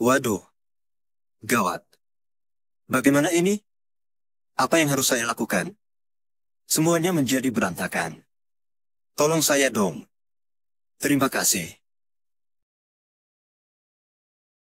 Waduh, gawat. Bagaimana ini? Apa yang harus saya lakukan? Semuanya menjadi berantakan. Tolong saya dong. Terima kasih.